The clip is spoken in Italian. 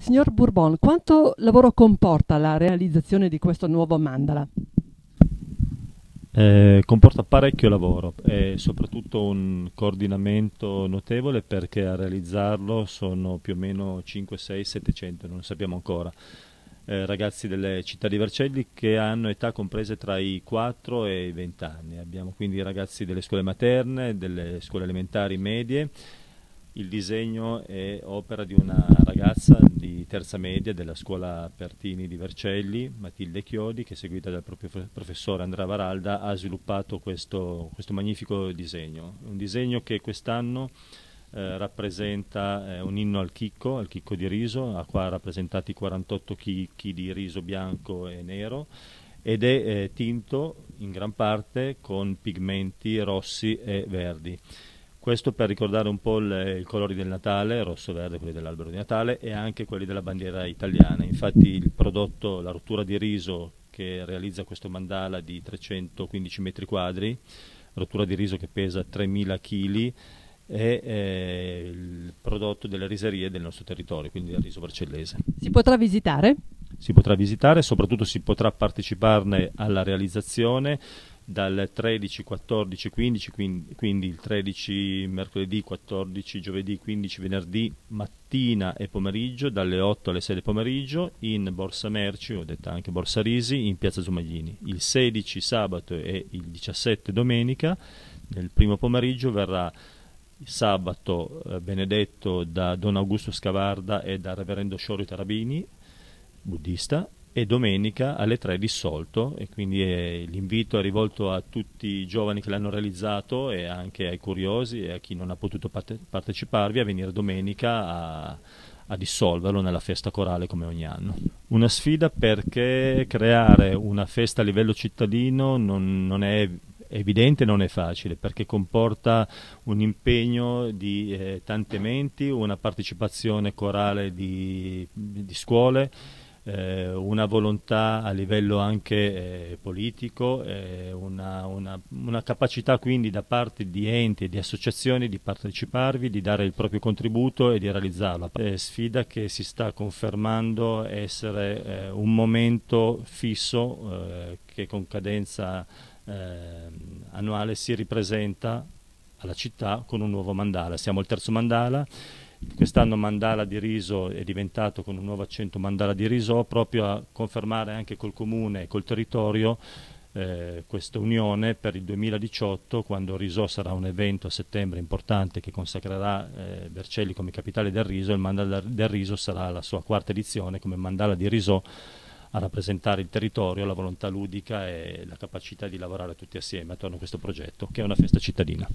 Signor Bourbon, quanto lavoro comporta la realizzazione di questo nuovo mandala? Eh, comporta parecchio lavoro e soprattutto un coordinamento notevole perché a realizzarlo sono più o meno 5, 6, 700, non lo sappiamo ancora. Eh, ragazzi delle città di Vercelli che hanno età comprese tra i 4 e i 20 anni. Abbiamo quindi ragazzi delle scuole materne, delle scuole elementari, medie, il disegno è opera di una ragazza di terza media della scuola Pertini di Vercelli, Matilde Chiodi, che seguita dal proprio professore Andrea Varalda ha sviluppato questo, questo magnifico disegno. Un disegno che quest'anno eh, rappresenta eh, un inno al chicco, al chicco di riso, ha qua rappresentati 48 chicchi di riso bianco e nero ed è eh, tinto in gran parte con pigmenti rossi e verdi. Questo per ricordare un po' le, i colori del Natale, rosso e verde, quelli dell'albero di Natale e anche quelli della bandiera italiana. Infatti il prodotto, la rottura di riso che realizza questo mandala di 315 metri quadri, rottura di riso che pesa 3.000 kg, è eh, il prodotto delle riserie del nostro territorio, quindi del riso barcellese. Si potrà visitare? Si potrà visitare, soprattutto si potrà parteciparne alla realizzazione dal 13, 14, 15, quindi, quindi, il 13 mercoledì, 14 giovedì, 15 venerdì mattina e pomeriggio, dalle 8 alle 6 del pomeriggio in Borsa Merci, ho detto anche Borsa Risi, in Piazza Zumaglini. Il 16 sabato e il 17 domenica, nel primo pomeriggio, verrà sabato eh, benedetto da Don Augusto Scavarda e dal Reverendo Sciorio Tarabini, buddista, e domenica alle 3 dissolto e quindi eh, l'invito è rivolto a tutti i giovani che l'hanno realizzato e anche ai curiosi e a chi non ha potuto parte parteciparvi a venire domenica a, a dissolverlo nella festa corale come ogni anno. Una sfida perché creare una festa a livello cittadino non, non è evidente non è facile perché comporta un impegno di eh, tante menti, una partecipazione corale di, di scuole eh, una volontà a livello anche eh, politico, eh, una, una, una, capacità quindi da parte di enti e di associazioni di parteciparvi, di dare il proprio contributo e di realizzarla. Eh, sfida che si sta confermando essere eh, un momento fisso che con cadenza annuale si ripresenta alla città con un nuovo mandala. Siamo al terzo mandala Quest'anno mandala di riso è diventato con un nuovo accento mandala di riso proprio a confermare anche col comune e col territorio eh, questa unione per il 2018 quando Riso sarà un evento a settembre importante che consacrerà eh, Vercelli come capitale del Riso il Mandala del Riso sarà la sua quarta edizione come Mandala di Riso a rappresentare il territorio, la volontà ludica e la capacità di lavorare tutti assieme attorno a questo progetto che è una festa cittadina.